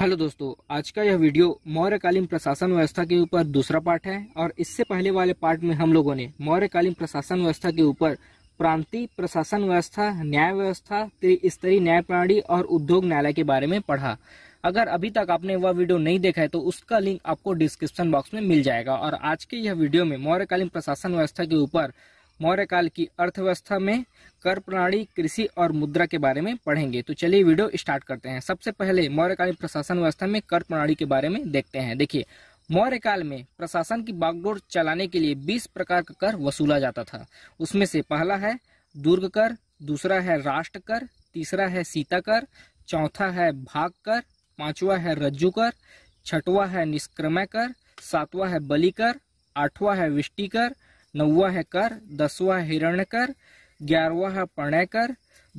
hello दोस्तों आज का यह वीडियो मौर्यकालीन प्रशासन व्यवस्था के ऊपर दूसरा पार्ट है और इससे पहले वाले पार्ट में हम लोगों ने मौर्यकालीन प्रशासन व्यवस्था के ऊपर प्रांतीय प्रशासन व्यवस्था न्याय व्यवस्था त्रिस्तरीय न्याय प्रणाली और उद्योग न्यायालय के बारे में पढ़ा अगर अभी तक आपने वह वीडियो नहीं देखा है तो उसका लिंक आपको डिस्क्रिप्शन बॉक्स में मिल जाएगा और आज के यह वीडियो में मौर्यकालीन प्रशासन व्यवस्था के ऊपर मौर्य काल की अर्थव्यवस्था में कर प्रणाली कृषि और मुद्रा के बारे में पढ़ेंगे तो चलिए वीडियो स्टार्ट करते हैं सबसे पहले कालीन प्रशासन व्यवस्था में कर प्रणाली के बारे में देखते हैं देखिए मौर्य काल में प्रशासन की बागडोर चलाने के लिए 20 प्रकार का कर वसूला जाता था उसमें से पहला है दुर्ग कर दूसरा है राष्ट्र कर तीसरा है सीता कर चौथा है भाग कर पांचवा है रज्जू कर छठवा है निष्क्रमय कर सातवा है बलि कर है विष्टि कर नौवा है कर दसवा हिरण कर ग्यारहवा है प्रणय कर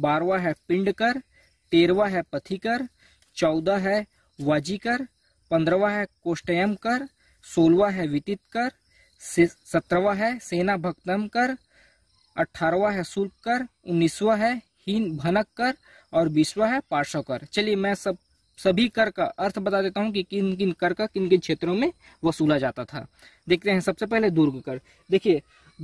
बारवा है पिंड कर तेरवा है पथिकर चौदह है कर पंद्रवा है कोष्टयम कर सोलवा है वितित कर सत्रहवा है सेना भक्तम कर अठारवा है शुल्क कर उन्नीसवा है हीन भनक कर और बीसवा है पार्श्व कर चलिए मैं सब सभी कर का अर्थ बता देता हूँ कि किन किन कर का किन किन क्षेत्रों में वसूला जाता था देखते हैं सबसे पहले दुर्ग कर देखिए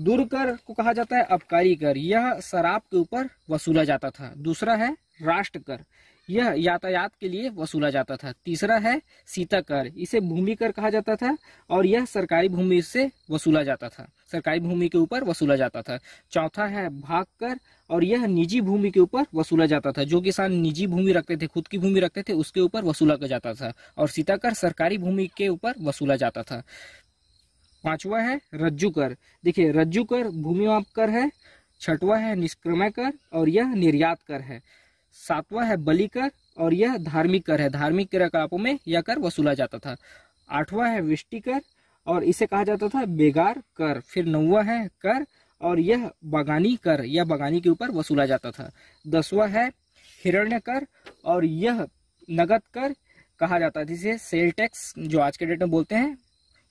दुर्ग कर को कहा जाता है अबकारी कर यह शराब के ऊपर वसूला जाता था दूसरा है राष्ट्र कर यह यातायात के लिए वसूला जाता था तीसरा है सीता कर इसे भूमि कर कहा जाता था और यह सरकारी भूमि से वसूला जाता था सरकारी भूमि के ऊपर वसूला जाता था चौथा है भाग कर और यह निजी भूमि के ऊपर वसूला जाता था जो किसान निजी भूमि रखते थे खुद की भूमि रखते थे उसके ऊपर वसूला जाता था और सीता कर सरकारी भूमि के ऊपर वसूला जाता था पांचवा है रज्जू कर देखिये रज्जू कर भूमि माप कर है छठवा है निष्क्रमय कर और यह निर्यात कर है सातवां है बलि कर और यह धार्मिक कर है धार्मिक क्रियाकलापों में यह कर वसूला जाता था आठवां है विष्टि कर और इसे कहा जाता था बेगार कर फिर नौवा है कर और यह बागानी कर या बागानी के ऊपर वसूला जाता था दसवां है हिरण्य कर और यह नगद कर कहा जाता था जिसे सेल टैक्स जो आज के डेट में बोलते हैं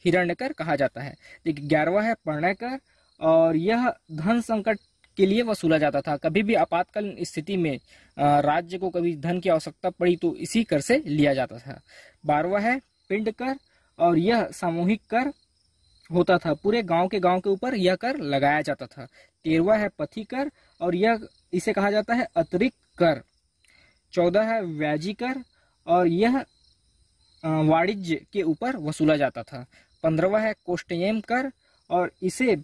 हिरण्य कर कहा जाता है देखिए ग्यारहवा है प्रणय कर और यह धन संकट के लिए वसूला जाता था कभी भी आपातकालीन स्थिति में राज्य को कभी धन की आवश्यकता पड़ी तो इसी कर से लिया जाता था बारवा है पिंड कर और यह सामूहिक कर होता था पूरे गांव के गांव के ऊपर यह कर लगाया जाता था तेरवा है पथी कर और यह इसे कहा जाता है अतिरिक्त कर चौदह है व्याजी कर और यह वाणिज्य के ऊपर वसूला जाता था पंद्रवा है कोष्टयम कर और इसे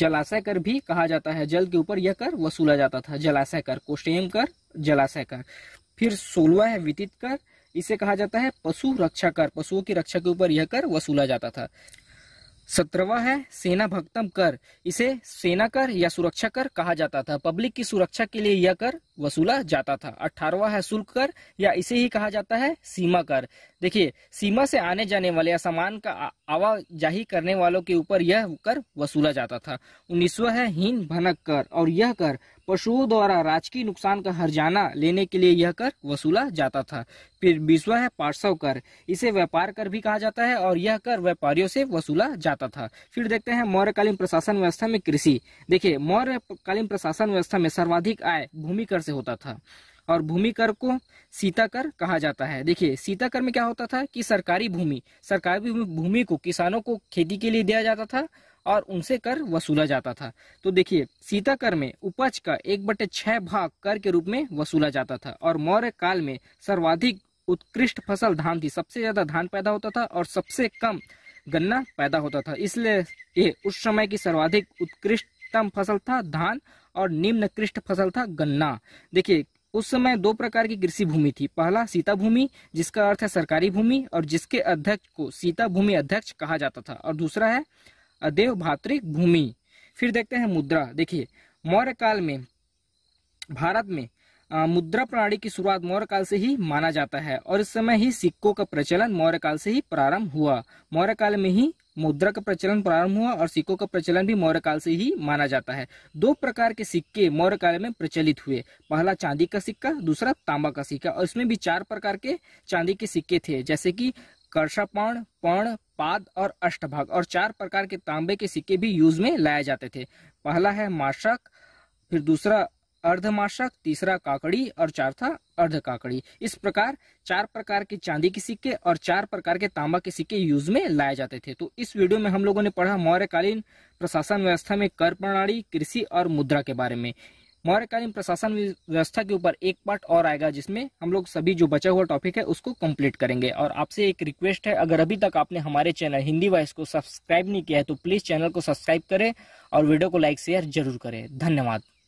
जलाशय कर भी कहा जाता है जल के ऊपर यह कर वसूला जाता था जलाशय कर कोष्टयम कर जलाशय कर फिर सोलवा है वितित कर इसे कहा जाता है पशु रक्षा कर पशुओं की रक्षा के ऊपर यह कर वसूला जाता था सत्रहवा है सेना भक्तम कर इसे सेना कर या सुरक्षा कर कहा जाता था पब्लिक की सुरक्षा के लिए यह कर वसूला जाता था अठारवा है शुल्क कर या इसे ही कहा जाता है सीमा कर देखिए सीमा से आने जाने वाले या सामान का आवाजाही करने वालों के ऊपर यह कर वसूला जाता था उन्नीसवा है हीन भनक कर और यह कर पशुओं द्वारा राजकीय नुकसान का जाना लेने के लिए यह कर वसूला जाता था फिर बीसवा है पार्श्व कर इसे व्यापार कर भी कहा जाता है और यह कर व्यापारियों से वसूला जाता था फिर देखते हैं मौर्यकालीन प्रशासन व्यवस्था में कृषि देखिए मौर्यकालीन प्रशासन व्यवस्था में सर्वाधिक आय भूमि कर से होता था और भूमि कर को सीता कर कहा जाता है देखिए सीता कर में क्या होता था कि सरकारी भूमि सरकारी भूमि को किसानों को खेती के लिए दिया जाता था और उनसे कर वसूला जाता था तो देखिए सीता कर में उपज का एक बटे छह भाग कर के रूप में वसूला जाता था और मौर्य काल में सर्वाधिक उत्कृष्ट फसल धान थी सबसे ज्यादा धान पैदा होता था और सबसे कम गन्ना पैदा होता था इसलिए ये उस समय की सर्वाधिक उत्कृष्टतम फसल था धान और निम्न कृष्ट फसल था गन्ना देखिए उस समय दो प्रकार की कृषि भूमि थी पहला सीता भूमि जिसका अर्थ है सरकारी भूमि और जिसके अध्यक्ष को सीता भूमि अध्यक्ष कहा जाता था और दूसरा है देव देवभातृक भूमि फिर देखते हैं मुद्रा देखिए मौर्य काल में भारत में मुद्रा प्रणाली की शुरुआत मौर्य काल से ही माना जाता है और इस समय ही सिक्कों का प्रचलन मौर्य काल से ही प्रारंभ हुआ मौर्य काल में ही मुद्रा का प्रचलन प्रारंभ हुआ और सिक्कों का प्रचलन भी मौर्य काल से ही माना जाता है दो प्रकार के सिक्के मौर्य काल में प्रचलित हुए पहला चांदी का सिक्का दूसरा तांबा का सिक्का और इसमें भी चार प्रकार के चांदी के सिक्के थे जैसे कि कर्षापण पर्ण पाद और अष्टभाग और चार प्रकार के तांबे के सिक्के भी यूज में लाए जाते थे पहला है माशक फिर दूसरा अर्धमाशक तीसरा काकड़ी और चौथा अर्ध काकड़ी इस प्रकार चार प्रकार के चांदी के सिक्के और चार प्रकार के तांबा के सिक्के यूज में लाए जाते थे तो इस वीडियो में हम लोगों ने पढ़ा मौर्यकालीन प्रशासन व्यवस्था में कर प्रणाली कृषि और मुद्रा के बारे में मौर्यकालीन प्रशासन व्यवस्था के ऊपर एक पार्ट और आएगा जिसमें हम लोग सभी जो बचा हुआ टॉपिक है उसको कंप्लीट करेंगे और आपसे एक रिक्वेस्ट है अगर अभी तक आपने हमारे चैनल हिंदी वॉइस को सब्सक्राइब नहीं किया है तो प्लीज़ चैनल को सब्सक्राइब करें और वीडियो को लाइक शेयर जरूर करें धन्यवाद